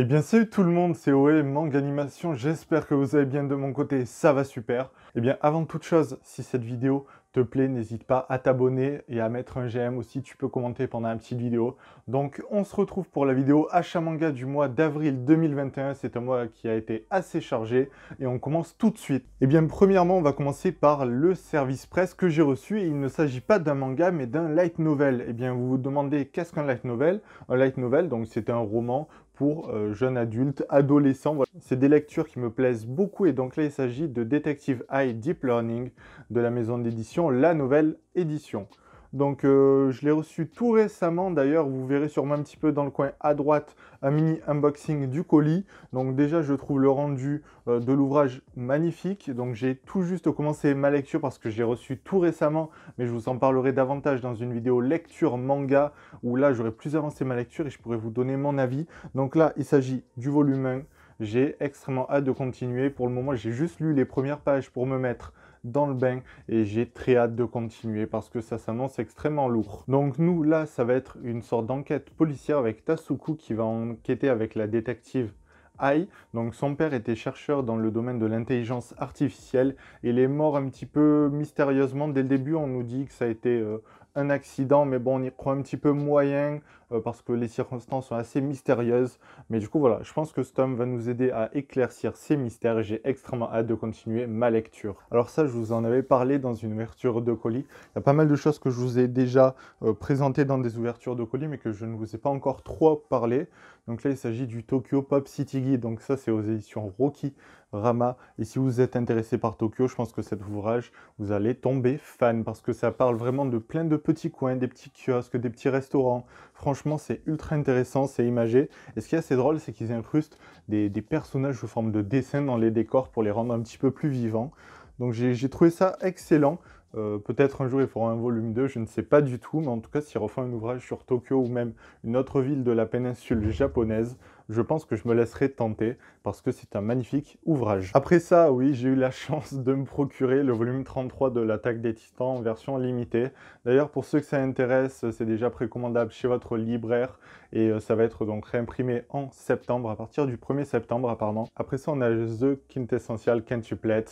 Eh bien salut tout le monde, c'est Oe, Manga Animation, j'espère que vous allez bien de mon côté, ça va super. Eh bien avant toute chose, si cette vidéo te plaît, n'hésite pas à t'abonner et à mettre un j'aime aussi, tu peux commenter pendant la petite vidéo. Donc on se retrouve pour la vidéo achat manga du mois d'avril 2021, c'est un mois qui a été assez chargé et on commence tout de suite. Eh bien premièrement, on va commencer par le service presse que j'ai reçu et il ne s'agit pas d'un manga mais d'un light novel. Eh bien vous vous demandez qu'est-ce qu'un light novel Un light novel, donc c'est un roman pour euh, jeunes adultes, adolescents. C'est des lectures qui me plaisent beaucoup et donc là il s'agit de Detective Eye Deep Learning de la maison d'édition La Nouvelle Édition. Donc euh, je l'ai reçu tout récemment d'ailleurs, vous verrez sûrement un petit peu dans le coin à droite un mini unboxing du colis. Donc déjà je trouve le rendu euh, de l'ouvrage magnifique. Donc j'ai tout juste commencé ma lecture parce que j'ai reçu tout récemment, mais je vous en parlerai davantage dans une vidéo lecture manga où là j'aurai plus avancé ma lecture et je pourrai vous donner mon avis. Donc là il s'agit du volume 1. J'ai extrêmement hâte de continuer. Pour le moment j'ai juste lu les premières pages pour me mettre dans le bain et j'ai très hâte de continuer parce que ça s'annonce extrêmement lourd. Donc nous, là, ça va être une sorte d'enquête policière avec Tasuku qui va enquêter avec la détective Ai. Donc son père était chercheur dans le domaine de l'intelligence artificielle. Il est mort un petit peu mystérieusement. Dès le début, on nous dit que ça a été euh, un accident, mais bon, on y croit un petit peu moyen. Euh, parce que les circonstances sont assez mystérieuses. Mais du coup, voilà, je pense que ce tome va nous aider à éclaircir ces mystères et j'ai extrêmement hâte de continuer ma lecture. Alors ça, je vous en avais parlé dans une ouverture de colis. Il y a pas mal de choses que je vous ai déjà euh, présentées dans des ouvertures de colis, mais que je ne vous ai pas encore trop parlé. Donc là, il s'agit du Tokyo Pop City Guide. Donc ça, c'est aux éditions Rocky Rama. Et si vous êtes intéressé par Tokyo, je pense que cet ouvrage, vous allez tomber fan parce que ça parle vraiment de plein de petits coins, des petits kiosques, des petits restaurants. Franchement, franchement, c'est ultra intéressant, c'est imagé. Et ce qui est assez drôle, c'est qu'ils incrustent des, personnages sous forme de dessins dans les décors pour les rendre un petit peu plus vivants. Donc j'ai trouvé ça excellent. Euh, peut-être un jour il faudra un volume 2, je ne sais pas du tout, mais en tout cas s'ils refont un ouvrage sur Tokyo ou même une autre ville de la péninsule japonaise, je pense que je me laisserai tenter parce que c'est un magnifique ouvrage. Après ça, oui, j'ai eu la chance de me procurer le volume 33 de l'attaque des titans en version limitée. D'ailleurs, pour ceux que ça intéresse, c'est déjà précommandable chez votre libraire et euh, ça va être donc réimprimé en septembre, à partir du 1er septembre apparemment. Après ça, on a The Quintessential Quintuplet.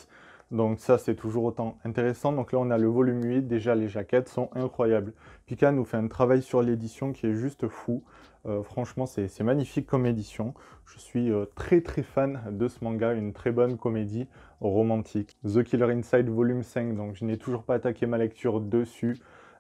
Donc ça, c'est toujours autant intéressant. Donc là, on a le volume 8. Déjà, les jaquettes sont incroyables. Pika nous fait un travail sur l'édition qui est juste fou. Euh, franchement, c'est magnifique comme édition. Je suis euh, très très fan de ce manga, une très bonne comédie romantique. The Killer Inside volume 5, donc je n'ai toujours pas attaqué ma lecture dessus.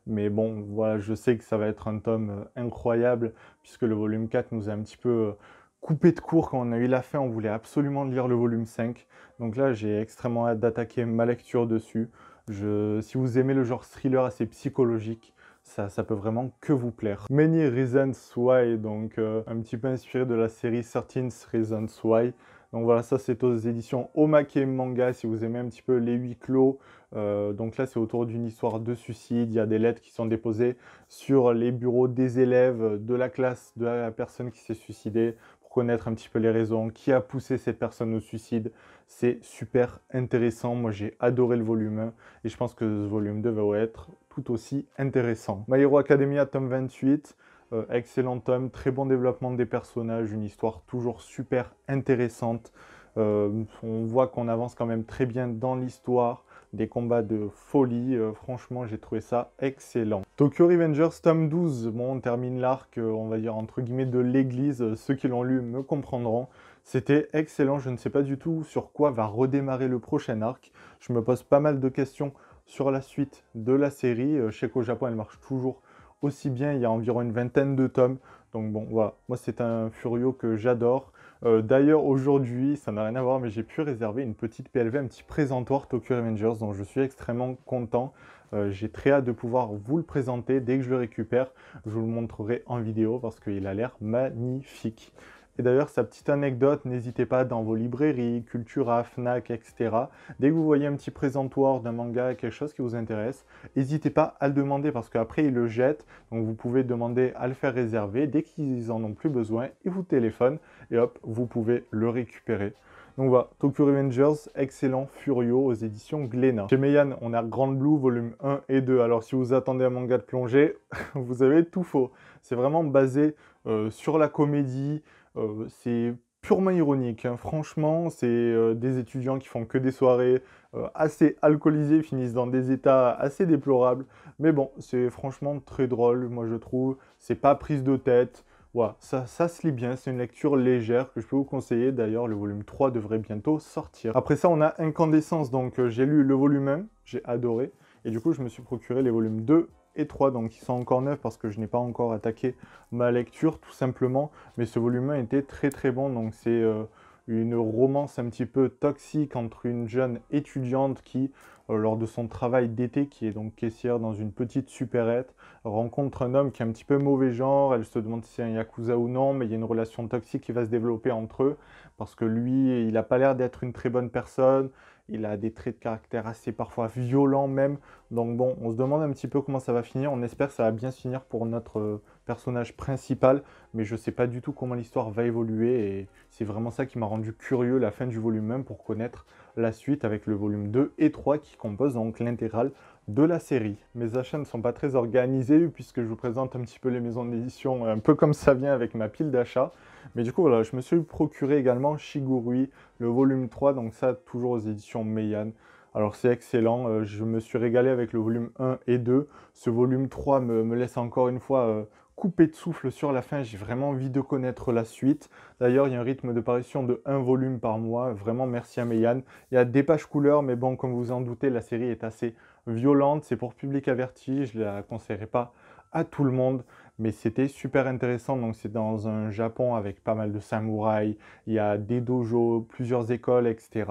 Mais bon, voilà, je sais que ça va être un tome euh, incroyable, puisque le volume 4 nous a un petit peu coupé de court quand on a eu la fin, on voulait absolument lire le volume 5. Donc là, j'ai extrêmement hâte d'attaquer ma lecture dessus. si vous aimez le genre thriller assez psychologique, ça, peut vraiment que vous plaire. Many Reasons Why, donc euh, un petit peu inspiré de la série 13 Reasons Why. Donc voilà, ça c'est aux éditions Omake Manga, si vous aimez un petit peu les huis clos. Euh, donc là c'est autour d'une histoire de suicide, il y a des lettres qui sont déposées sur les bureaux des élèves, de la classe, de la personne qui s'est suicidée un petit peu les raisons, qui a poussé cette personne au suicide. C'est super intéressant. Moi, j'ai adoré le volume 1 et je pense que ce volume 2 être tout aussi intéressant. My Hero Academia, tome 28. Euh, excellent tome, très bon développement des personnages, une histoire toujours super intéressante. Euh, on voit qu'on avance quand même très bien dans l'histoire des combats de folie. Euh, franchement, j'ai trouvé ça excellent. Tokyo Revengers tome 12, bon, on termine l'arc, euh, on va dire, entre guillemets, de l'église. Euh, ceux qui l'ont lu me comprendront. C'était excellent, je ne sais pas du tout sur quoi va redémarrer le prochain arc. Je me pose pas mal de questions sur la suite de la série. Chez je sais qu'au Japon, elle marche toujours aussi bien, il y a environ une vingtaine de tomes. Donc bon, voilà, moi c'est un Furio que j'adore. Euh, d'ailleurs, aujourd'hui, ça n'a rien à voir, mais j'ai pu réserver une petite PLV, un petit présentoir Tokyo Avengers, dont je suis extrêmement content. Euh, j'ai très hâte de pouvoir vous le présenter. Dès que je le récupère, je vous le montrerai en vidéo parce qu'il a l'air magnifique. Et d'ailleurs, sa petite anecdote, n'hésitez pas dans vos librairies, Cultura, Fnac, etc. Dès que vous voyez un petit présentoir d'un manga, quelque chose qui vous intéresse, n'hésitez pas à le demander parce qu'après, ils le jettent. Donc, vous pouvez demander à le faire réserver. Dès qu'ils en ont plus besoin, ils vous téléphonent et hop, vous pouvez le récupérer. Donc voilà, Tokyo Revengers, excellent, Furio aux éditions Glénat. Chez Meian, on a Grand Blue volume 1 et 2. Alors si vous attendez un manga de plongée, vous avez tout faux. C'est vraiment basé euh, sur la comédie, euh, c'est purement ironique, hein. franchement, c'est euh, des étudiants qui font que des soirées euh, assez alcoolisées, finissent dans des états assez déplorables, mais bon, c'est franchement très drôle, moi je trouve, c'est pas prise de tête, voilà, ça, ça se lit bien, c'est une lecture légère que je peux vous conseiller, d'ailleurs le volume 3 devrait bientôt sortir. Après ça, on a Incandescence, donc j'ai lu le volume 1, j'ai adoré, et du coup je me suis procuré les volumes 2 et donc ils sont encore neufs parce que je n'ai pas encore attaqué ma lecture tout simplement, mais ce volume 1 était très très bon, donc c'est euh, une romance un petit peu toxique entre une jeune étudiante qui, euh, lors de son travail d'été, qui est donc caissière dans une petite supérette, rencontre un homme qui est un petit peu mauvais genre, elle se demande si c'est un yakuza ou non, mais il y a une relation toxique qui va se développer entre eux, parce que lui, il n'a pas l'air d'être une très bonne personne, il a des traits de caractère assez parfois violents même, donc bon, on se demande un petit peu comment ça va finir. On espère que ça va bien finir pour notre euh, personnage principal, mais je ne sais pas du tout comment l'histoire va évoluer et c'est vraiment ça qui m'a rendu curieux la fin du volume 1 pour connaître la suite avec le volume 2 et 3 qui composent donc l'intégrale de la série. Mes achats ne sont pas très organisés puisque je vous présente un petit peu les maisons d'édition euh, un peu comme ça vient avec ma pile d'achats. Mais du coup, voilà, je me suis procuré également Shigurui, le volume 3, donc ça toujours aux éditions Meian. Alors c'est excellent, euh, je me suis régalé avec le volume 1 et 2. Ce volume 3 me, laisse encore une fois euh, couper de souffle sur la fin, j'ai vraiment envie de connaître la suite. D'ailleurs, il y a un rythme de parution de 1 volume par mois, vraiment merci à Meyan. Il y a des pages couleurs, mais bon, comme vous en doutez, la série est assez violente, c'est pour public averti, je ne la conseillerais pas à tout le monde, mais c'était super intéressant. Donc c'est dans un Japon avec pas mal de samouraïs, il y a des dojos, plusieurs écoles, etc.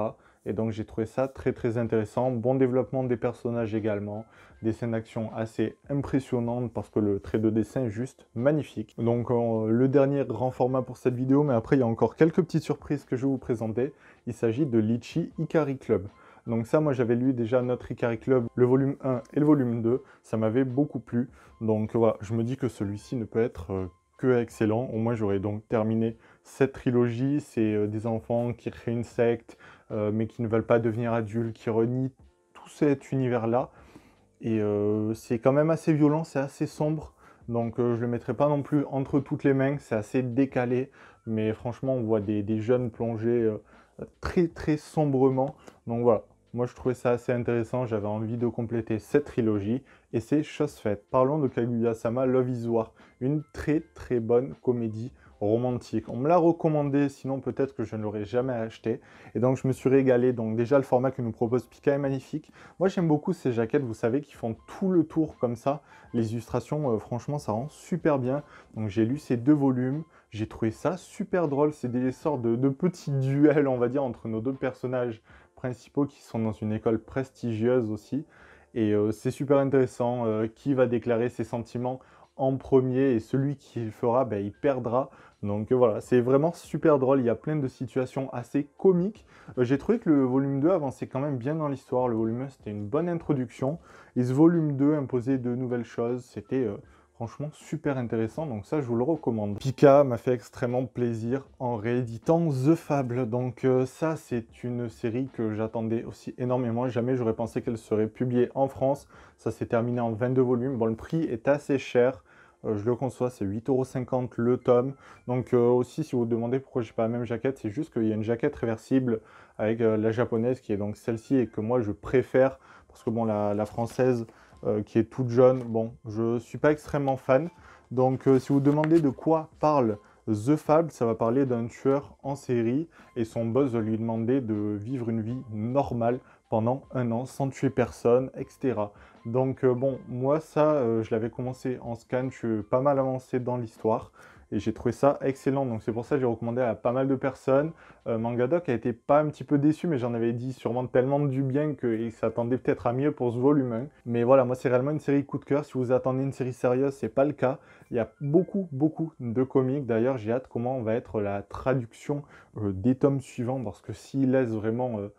Et donc j'ai trouvé ça très très intéressant. Bon développement des personnages également. Des scènes d'action assez impressionnantes parce que le trait de dessin est juste magnifique. Donc euh, le dernier grand format pour cette vidéo, mais après il y a encore quelques petites surprises que je vais vous présenter. Il s'agit de Litchi Ikari Club. Donc ça, moi j'avais lu déjà notre Ikari Club, le volume 1 et le volume 2. Ça m'avait beaucoup plu. Donc voilà, je me dis que celui-ci ne peut être euh, que excellent. Au moins j'aurais donc terminé cette trilogie, c'est euh, des enfants qui créent une secte, euh, mais qui ne veulent pas devenir adultes, qui renient tout cet univers-là. Et euh, c'est quand même assez violent, c'est assez sombre. Donc je le mettrai pas non plus entre toutes les mains, c'est assez décalé. Mais franchement, on voit des, jeunes plonger très très sombrement. Donc voilà, moi je trouvais ça assez intéressant, j'avais envie de compléter cette trilogie et c'est chose faite. Parlons de Kaguya-sama Love is War, une très très bonne comédie romantique. On me l'a recommandé, sinon peut-être que je ne l'aurais jamais acheté. Et donc je me suis régalé. Donc déjà le format que nous propose Pika est magnifique. Moi j'aime beaucoup ces jaquettes, vous savez, qui font tout le tour comme ça. Les illustrations, euh, franchement, ça rend super bien. Donc j'ai lu ces deux volumes. J'ai trouvé ça super drôle. C'est des sortes de, petits duels, on va dire, entre nos deux personnages principaux qui sont dans une école prestigieuse aussi. Et euh, c'est super intéressant. Euh, qui va déclarer ses sentiments en premier et celui qui le fera, ben, il perdra. Donc euh, voilà, c'est vraiment super drôle, il y a plein de situations assez comiques. Euh, j'ai trouvé que le volume 2 avançait quand même bien dans l'histoire, le volume 1 c'était une bonne introduction, et ce volume 2 imposait de nouvelles choses, c'était... Euh, Franchement, super intéressant, donc ça, je vous le recommande. Pika m'a fait extrêmement plaisir en rééditant The Fable. Donc euh, ça, c'est une série que j'attendais aussi énormément. Jamais j'aurais pensé qu'elle serait publiée en France. Ça s'est terminé en 22 volumes. Bon, le prix est assez cher. Euh, je le conçois, c'est 8,50€ le tome. Donc euh, aussi, si vous vous demandez pourquoi j'ai pas la même jaquette, c'est juste qu'il y a une jaquette réversible avec la japonaise qui est donc celle-ci et que moi je préfère parce que bon, la française, euh, qui est toute jeune. Bon, je suis pas extrêmement fan. Donc euh, si vous demandez de quoi parle The Fable, ça va parler d'un tueur en série et son boss va lui demander de vivre une vie normale pendant un an sans tuer personne, etc. Donc euh, bon, moi ça, je l'avais commencé en scan, je suis pas mal avancé dans l'histoire et j'ai trouvé ça excellent. Donc c'est pour ça que j'ai recommandé à pas mal de personnes. Euh, Mangadoc a été pas un petit peu déçu, mais j'en avais dit sûrement tellement du bien qu'il s'attendait peut-être à mieux pour ce volume hein. Mais voilà, moi c'est réellement une série coup de cœur. Si vous attendez une série sérieuse, c'est pas le cas. Il y a beaucoup, beaucoup de comics. D'ailleurs, j'ai hâte comment va être la traduction euh, des tomes suivants, parce que s'il laisse vraiment... Euh,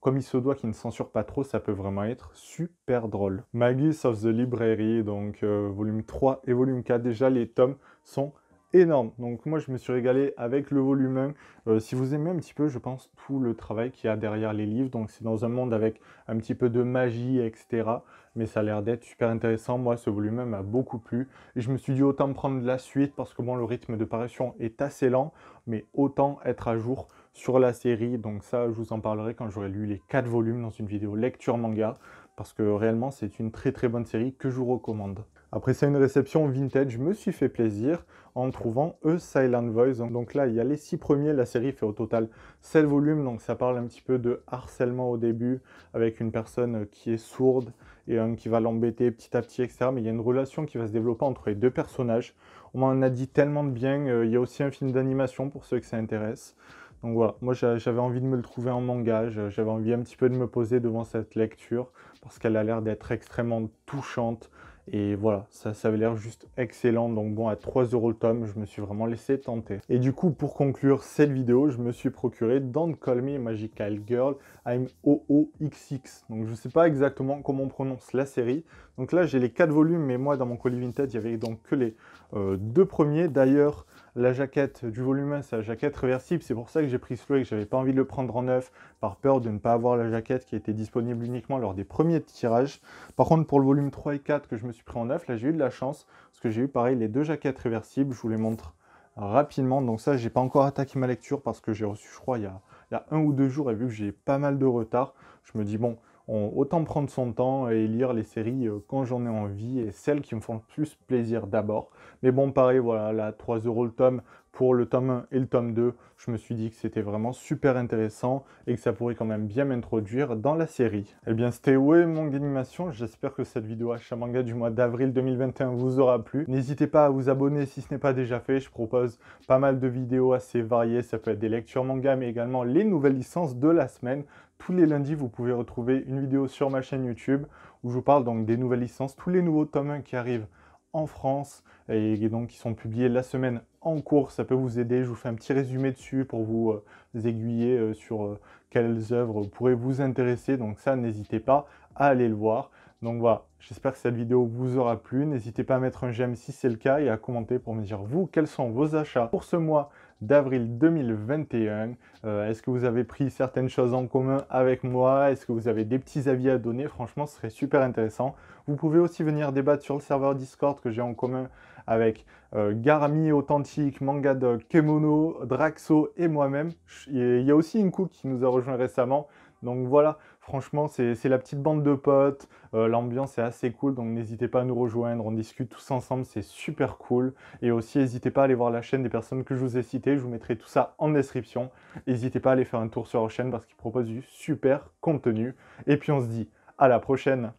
comme il se doit qu'il ne censure pas trop, ça peut vraiment être super drôle. Magus of the Library, donc volume 3 et volume 4, déjà les tomes sont énorme. Donc moi je me suis régalé avec le volume 1. Euh, si vous aimez un petit peu, je pense, tout le travail qu'il y a derrière les livres, donc c'est dans un monde avec un petit peu de magie, etc. Mais ça a l'air d'être super intéressant. Moi ce volume 1 m'a beaucoup plu. Et je me suis dit autant prendre la suite parce que bon le rythme de parution est assez lent, mais autant être à jour sur la série. Donc ça je vous en parlerai quand j'aurai lu les 4 volumes dans une vidéo lecture manga. Parce que réellement c'est une très très bonne série que je vous recommande. Après ça, une réception vintage, je me suis fait plaisir en trouvant E Silent Voice. Donc là, il y a les six premiers, la série fait au total sept volumes, donc ça parle un petit peu de harcèlement au début, avec une personne qui est sourde et qui va l'embêter petit à petit, etc. Mais il y a une relation qui va se développer entre les deux personnages. On m'en a dit tellement de bien, euh, il y a aussi un film d'animation pour ceux que ça intéresse. Donc voilà, moi j'avais envie de me le trouver en manga, j'avais envie un petit peu de me poser devant cette lecture, parce qu'elle a l'air d'être extrêmement touchante, et voilà, ça, avait l'air juste excellent. Donc bon, à 3 euros le tome, je me suis vraiment laissé tenter. Et du coup, pour conclure cette vidéo, je me suis procuré Don't Call Me Magical Girl, I'm OOXX. Donc je ne sais pas exactement comment on prononce la série. Donc là, j'ai les 4 volumes, mais moi, dans mon colis Vinted, il y avait donc que les euh, deux premiers. D'ailleurs, la jaquette du volume 1, c'est la jaquette réversible. C'est pour ça que j'ai pris ce celui que j'avais pas envie de le prendre en neuf par peur de ne pas avoir la jaquette qui était disponible uniquement lors des premiers tirages. Par contre, pour le volume 3 et 4 que je me suis pris en neuf, là j'ai eu de la chance parce que j'ai eu pareil les deux jaquettes réversibles. Je vous les montre rapidement. Donc ça, j'ai pas encore attaqué ma lecture parce que j'ai reçu, je crois, il y a, il y a un ou deux jours et vu que j'ai pas mal de retard, je me dis bon autant prendre son temps et lire les séries euh, quand j'en ai envie et celles qui me font le plus plaisir d'abord. Mais bon, pareil, voilà, la 3 euros le tome, pour le tome 1 et le tome 2, je me suis dit que c'était vraiment super intéressant et que ça pourrait quand même bien m'introduire dans la série. Eh bien, c'était Way Manga Animation. J'espère que cette vidéo à manga du mois d'avril 2021 vous aura plu. N'hésitez pas à vous abonner si ce n'est pas déjà fait. Je propose pas mal de vidéos assez variées. Ça peut être des lectures manga, mais également les nouvelles licences de la semaine. Tous les lundis, vous pouvez retrouver une vidéo sur ma chaîne YouTube où je vous parle donc des nouvelles licences, tous les nouveaux tomes 1 qui arrivent en France et donc qui sont publiés la semaine en cours. Ça peut vous aider. Je vous fais un petit résumé dessus pour vous, euh, aiguiller euh, sur euh, quelles œuvres pourraient vous intéresser. Donc ça, n'hésitez pas à aller le voir. Donc voilà, j'espère que cette vidéo vous aura plu. N'hésitez pas à mettre un j'aime si c'est le cas et à commenter pour me dire vous quels sont vos achats pour ce mois d'avril 2021. Euh, est-ce que vous avez pris certaines choses en commun avec moi Est-ce que vous avez des petits avis à donner Franchement, ce serait super intéressant. Vous pouvez aussi venir débattre sur le serveur Discord que j'ai en commun avec euh, Garami Garmi Authentique, Mangadog, Kemono, Draxo et moi-même. Il y a aussi Inkou qui nous a rejoint récemment. Donc voilà, Franchement, c'est la petite bande de potes, euh, l'ambiance est assez cool, donc n'hésitez pas à nous rejoindre, on discute tous ensemble, c'est super cool. Et aussi, n'hésitez pas à aller voir la chaîne des personnes que je vous ai citées, je vous mettrai tout ça en description. N'hésitez pas à aller faire un tour sur leur chaîne parce qu'ils proposent du super contenu. Et puis on se dit à la prochaine